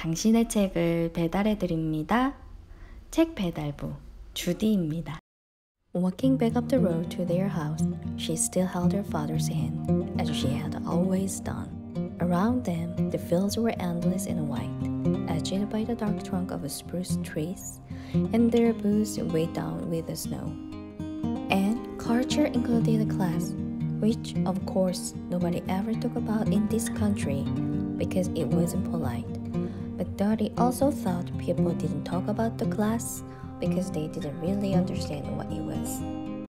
당신의 책을 드립니다. 책 배달부 주디입니다. Walking back up the road to their house, she still held her father's hand, as she had always done. Around them, the fields were endless and white, edged by the dark trunk of spruce trees, and their boots weighed down with the snow. And culture included class, which, of course, nobody ever talked about in this country because it wasn't polite. But Dottie also thought people didn't talk about the class because they didn't really understand what it was.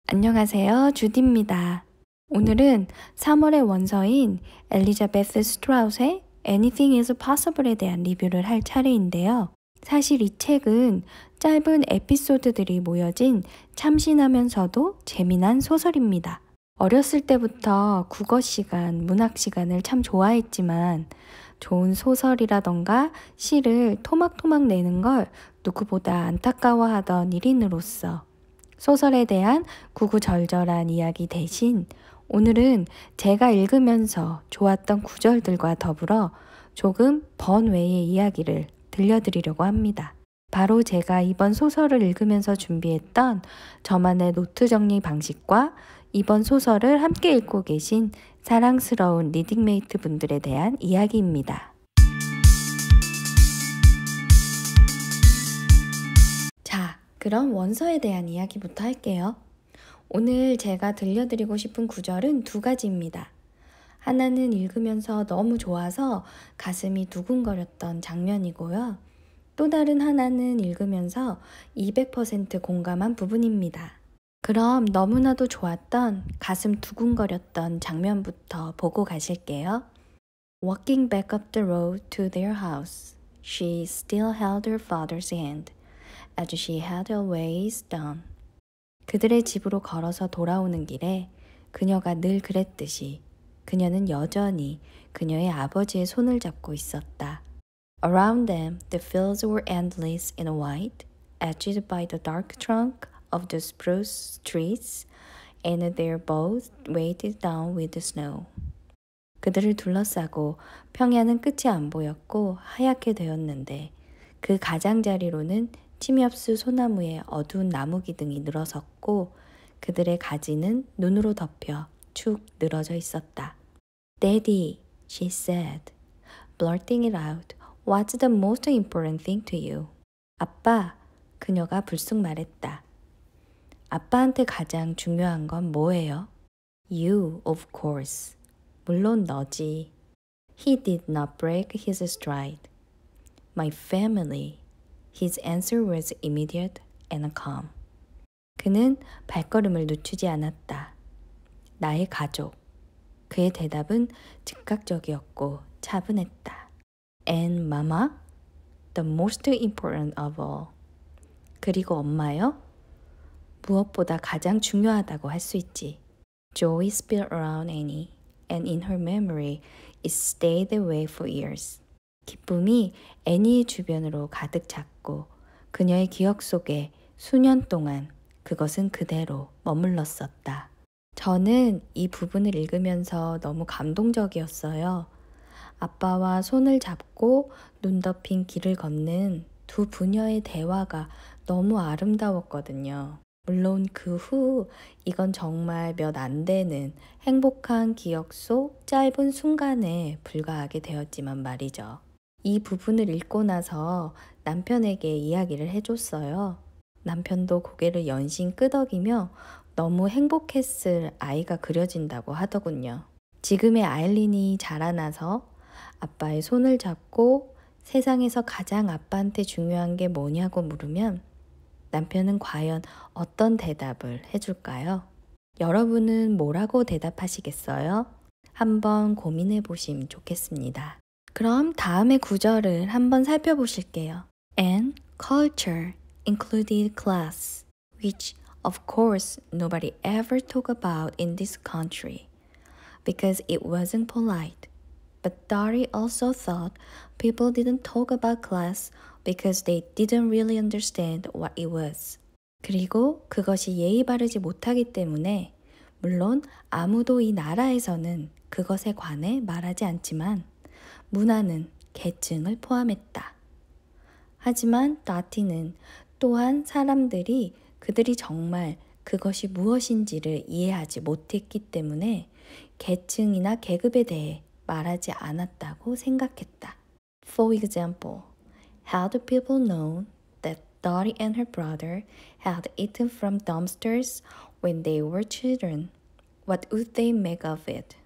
안녕하세요. 주디입니다. 오늘은 3월의 원서인 엘리자베스 스트라우스의 Anything is Possible에 대한 리뷰를 할 차례인데요. 사실 이 책은 짧은 에피소드들이 모여진 참신하면서도 재미난 소설입니다. 어렸을 때부터 국어 시간, 문학 시간을 참 좋아했지만 좋은 소설이라던가 시를 토막토막 내는 걸 누구보다 안타까워하던 1인으로서 소설에 대한 구구절절한 이야기 대신 오늘은 제가 읽으면서 좋았던 구절들과 더불어 조금 번외의 이야기를 들려드리려고 합니다. 바로 제가 이번 소설을 읽으면서 준비했던 저만의 노트 정리 방식과 이번 소설을 함께 읽고 계신 사랑스러운 리딩메이트 분들에 대한 이야기입니다. 자, 그럼 원서에 대한 이야기부터 할게요. 오늘 제가 들려드리고 싶은 구절은 두 가지입니다. 하나는 읽으면서 너무 좋아서 가슴이 두근거렸던 장면이고요. 또 다른 하나는 읽으면서 200% 공감한 부분입니다. 그럼 너무나도 좋았던 가슴 두근거렸던 장면부터 보고 가실게요. Walking back up the road to their house, she still held her father's hand as she had always done. 그들의 집으로 걸어서 돌아오는 길에 그녀가 늘 그랬듯이 그녀는 여전히 그녀의 아버지의 손을 잡고 있었다. Around them, the fields were endless and white, edged by the dark trunk of the spruce trees, and their boughs weighted down with the snow. 그들을 둘러싸고 평야는 끝이 안 보였고 하얗게 되었는데 그 가장자리로는 침엽수 소나무의 어두운 나무 기둥이 늘어섰고 그들의 가지는 눈으로 덮여 축 늘어져 있었다. Daddy, she said, blurting it out. What's the most important thing to you? 아빠, 그녀가 불쑥 말했다. 아빠한테 가장 중요한 건 뭐예요? You, of course. 물론 너지. He did not break his stride. My family. His answer was immediate and calm. 그는 발걸음을 늦추지 않았다. 나의 가족. 그의 대답은 즉각적이었고 차분했다. And mama? The most important of all. 그리고 엄마요? 무엇보다 가장 중요하다고 할 수 있지. Joy spilled around Annie, and in her memory, it stayed a way for years. 기쁨이 애니의 주변으로 가득 찼고 그녀의 기억 속에 수년 동안 그것은 그대로 머물렀었다. 저는 이 부분을 읽으면서 너무 감동적이었어요. 아빠와 손을 잡고 눈 덮인 길을 걷는 두 부녀의 대화가 너무 아름다웠거든요. 물론 그 후 이건 정말 몇 안 되는 행복한 기억 속 짧은 순간에 불과하게 되었지만 말이죠. 이 부분을 읽고 나서 남편에게 이야기를 해줬어요. 남편도 고개를 연신 끄덕이며 너무 행복했을 아이가 그려진다고 하더군요. 지금의 아일린이 자라나서 아빠의 손을 잡고 세상에서 가장 아빠한테 중요한 게 뭐냐고 물으면 남편은 과연 어떤 대답을 해줄까요? 여러분은 뭐라고 대답하시겠어요? 한번 고민해 보시면 좋겠습니다. 그럼 다음의 구절을 한번 살펴보실게요. And culture included class, which of course nobody ever talked about in this country because it wasn't polite. But Dari also thought people didn't talk about class because they didn't really understand what it was. 그리고 그것이 예의 바르지 못하기 때문에 물론 아무도 이 나라에서는 그것에 관해 말하지 않지만 문화는 계층을 포함했다. 하지만 나티는 또한 사람들이 그들이 정말 그것이 무엇인지를 이해하지 못했기 때문에 계층이나 계급에 대해 말하지 않았다고 생각했다. For example, How do people know that Dottie and her brother had eaten from dumpsters when they were children? What would they make of it?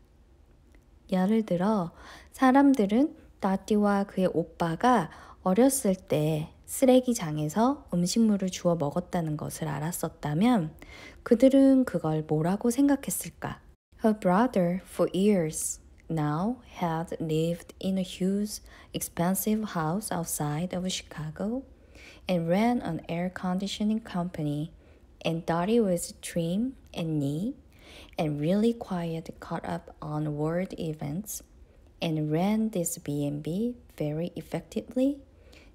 예를 들어 사람들은 다티와 그의 오빠가 어렸을 때 쓰레기장에서 음식물을 주워 먹었다는 것을 알았었다면 그들은 그걸 뭐라고 생각했을까? Her brother for years now had lived in a huge, expensive house outside of Chicago and ran an air conditioning company. And Dottie was trim and neat and really quiet, caught up on world events, and ran this B&B very effectively.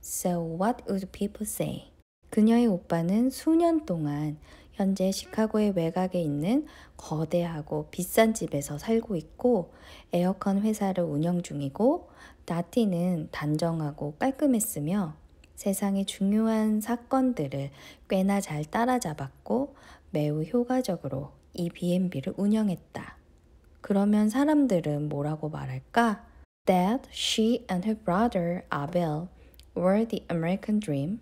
So what would people say? 그녀의 오빠는 수년 동안 현재 시카고의 외곽에 있는 거대하고 비싼 집에서 살고 있고 에어컨 회사를 운영 중이고 나티는 단정하고 깔끔했으며 세상의 중요한 사건들을 꽤나 잘 따라잡았고 매우 효과적으로 이 B&B를 운영했다. 그러면 사람들은 뭐라고 말할까? That she and her brother Abel were the American dream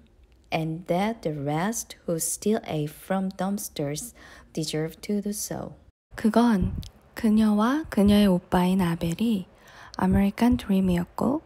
and that the rest who still a from dumpsters deserve to do so. 그건 그녀와 그녀의 오빠인 아벨이 아메리칸 드림이었고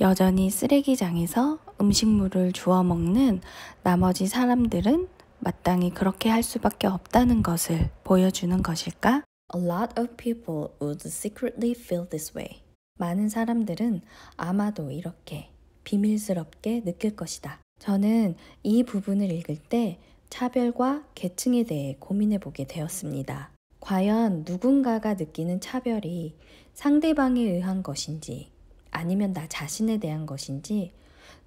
여전히 쓰레기장에서 음식물을 주워 먹는 나머지 사람들은 마땅히 그렇게 할 수밖에 없다는 것을 보여주는 것일까? A lot of people would secretly feel this way. 많은 사람들은 아마도 이렇게 비밀스럽게 느낄 것이다. 저는 이 부분을 읽을 때 차별과 계층에 대해 고민해 보게 되었습니다. 과연 누군가가 느끼는 차별이 상대방에 의한 것인지 아니면 나 자신에 대한 것인지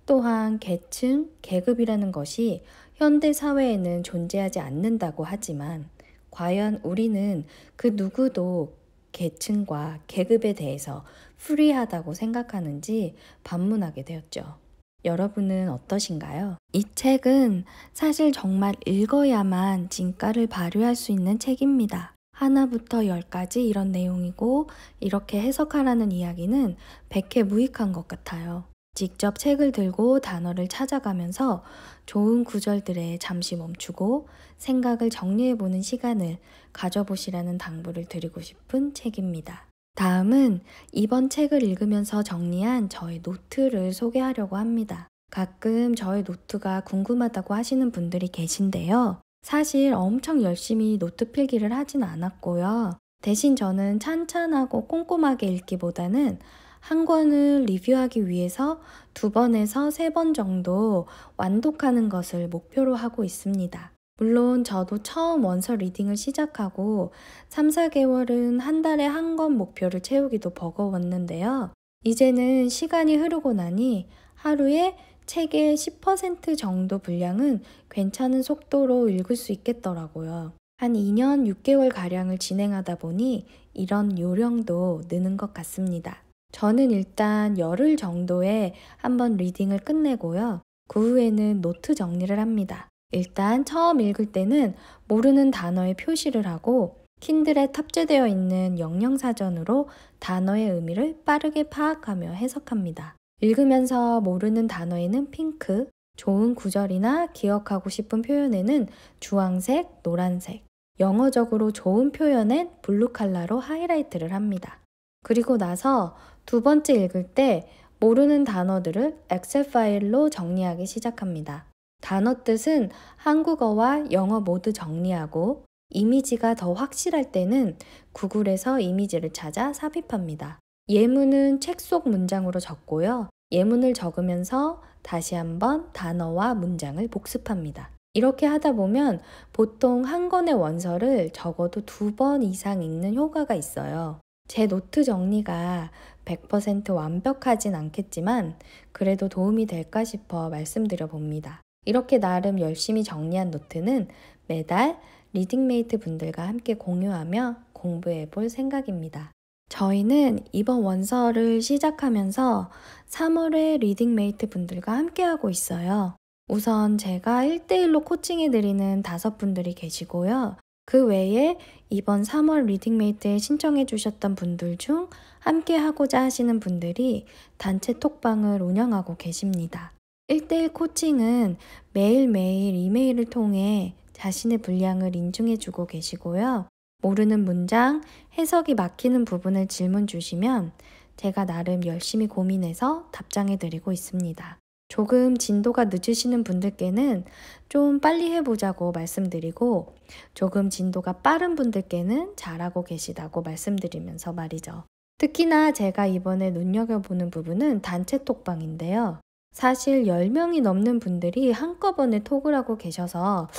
또한 계층, 계급이라는 것이 현대 사회에는 존재하지 않는다고 하지만 과연 우리는 그 누구도 계층과 계급에 대해서 프리하다고 생각하는지 반문하게 되었죠. 여러분은 어떠신가요? 이 책은 사실 정말 읽어야만 진가를 발휘할 수 있는 책입니다. 하나부터 열까지 이런 내용이고 이렇게 해석하라는 이야기는 백해 무익한 것 같아요. 직접 책을 들고 단어를 찾아가면서 좋은 구절들에 잠시 멈추고 생각을 정리해보는 시간을 가져보시라는 당부를 드리고 싶은 책입니다. 다음은 이번 책을 읽으면서 정리한 저의 노트를 소개하려고 합니다. 가끔 저의 노트가 궁금하다고 하시는 분들이 계신데요. 사실 엄청 열심히 노트 필기를 하진 않았고요. 대신 저는 찬찬하고 꼼꼼하게 읽기보다는 한 권을 리뷰하기 위해서 두 번에서 세 번 정도 완독하는 것을 목표로 하고 있습니다. 물론 저도 처음 원서 리딩을 시작하고 3, 4개월은 한 달에 한 권 목표를 채우기도 버거웠는데요. 이제는 시간이 흐르고 나니 하루에 책의 10% 정도 분량은 괜찮은 속도로 읽을 수 있겠더라고요. 한 2년 6개월 가량을 진행하다 보니 이런 요령도 느는 것 같습니다. 저는 일단 열흘 정도에 한번 리딩을 끝내고요. 그 후에는 노트 정리를 합니다. 일단 처음 읽을 때는 모르는 단어의 표시를 하고 킨들에 탑재되어 있는 영영사전으로 단어의 의미를 빠르게 파악하며 해석합니다. 읽으면서 모르는 단어에는 핑크, 좋은 구절이나 기억하고 싶은 표현에는 주황색, 노란색, 영어적으로 좋은 표현엔 블루 칼라로 하이라이트를 합니다. 그리고 나서 두 번째 읽을 때 모르는 단어들을 엑셀 파일로 정리하기 시작합니다. 단어 뜻은 한국어와 영어 모두 정리하고 이미지가 더 확실할 때는 구글에서 이미지를 찾아 삽입합니다. 예문은 책 속 문장으로 적고요. 예문을 적으면서 다시 한번 단어와 문장을 복습합니다. 이렇게 하다 보면 보통 한 권의 원서를 적어도 두 번 이상 읽는 효과가 있어요. 제 노트 정리가 100% 완벽하진 않겠지만 그래도 도움이 될까 싶어 말씀드려 봅니다. 이렇게 나름 열심히 정리한 노트는 매달 리딩메이트 분들과 함께 공유하며 공부해 볼 생각입니다. 저희는 이번 원서를 시작하면서 3월에 리딩메이트 분들과 함께하고 있어요. 우선 제가 1대1로 코칭해드리는 다섯 분들이 계시고요. 그 외에 이번 3월 리딩메이트에 신청해 주셨던 분들 중 함께하고자 하시는 분들이 단체 톡방을 운영하고 계십니다. 1대1 코칭은 매일매일 이메일을 통해 자신의 분량을 인증해주고 계시고요. 모르는 문장, 해석이 막히는 부분을 질문 주시면 제가 나름 열심히 고민해서 답장해드리고 있습니다. 조금 진도가 늦으시는 분들께는 좀 빨리 해보자고 말씀드리고 조금 진도가 빠른 분들께는 잘하고 계시다고 말씀드리면서 말이죠. 특히나 제가 이번에 눈여겨보는 부분은 단체 톡방인데요. 사실 10명이 넘는 분들이 한꺼번에 톡을 하고 계셔서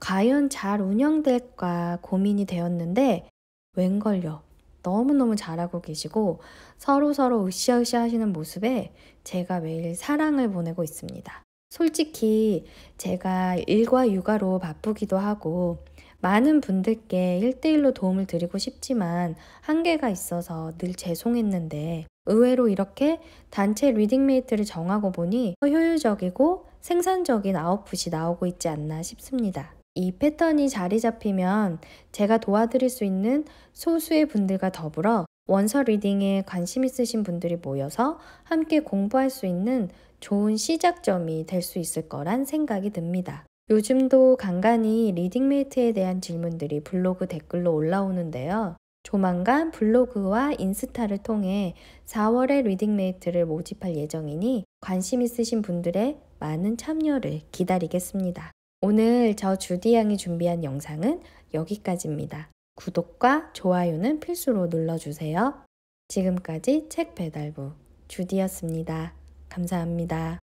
과연 잘 운영될까 고민이 되었는데 웬걸요. 너무너무 잘하고 계시고 서로서로 으쌰으쌰 하시는 모습에 제가 매일 사랑을 보내고 있습니다. 솔직히 제가 일과 육아로 바쁘기도 하고 많은 분들께 1대1로 도움을 드리고 싶지만 한계가 있어서 늘 죄송했는데 의외로 이렇게 단체 리딩메이트를 정하고 보니 효율적이고 생산적인 아웃풋이 나오고 있지 않나 싶습니다. 이 패턴이 자리 잡히면 제가 도와드릴 수 있는 소수의 분들과 더불어 원서 리딩에 관심 있으신 분들이 모여서 함께 공부할 수 있는 좋은 시작점이 될 수 있을 거란 생각이 듭니다. 요즘도 간간히 리딩메이트에 대한 질문들이 블로그 댓글로 올라오는데요. 조만간 블로그와 인스타를 통해 4월의 리딩메이트를 모집할 예정이니 관심 있으신 분들의 많은 참여를 기다리겠습니다. 오늘 저 주디 양이 준비한 영상은 여기까지입니다. 구독과 좋아요는 필수로 눌러주세요. 지금까지 책 배달부 주디였습니다. 감사합니다.